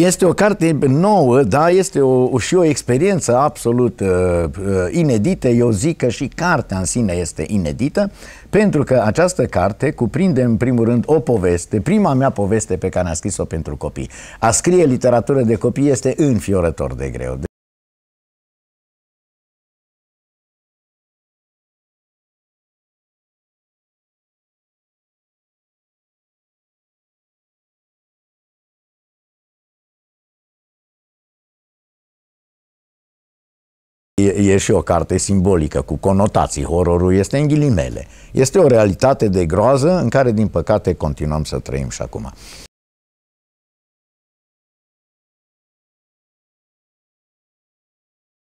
Este o carte nouă, da, este o, și o experiență absolut uh, uh, inedită. Eu zic că și cartea în sine este inedită, pentru că această carte cuprinde în primul rând o poveste, prima mea poveste pe care am scris-o pentru copii. A scrie literatură de copii este înfiorător de greu. E, e și o carte simbolică, cu conotații. Horrorul este în ghilimele. Este o realitate de groază în care, din păcate, continuăm să trăim și acum.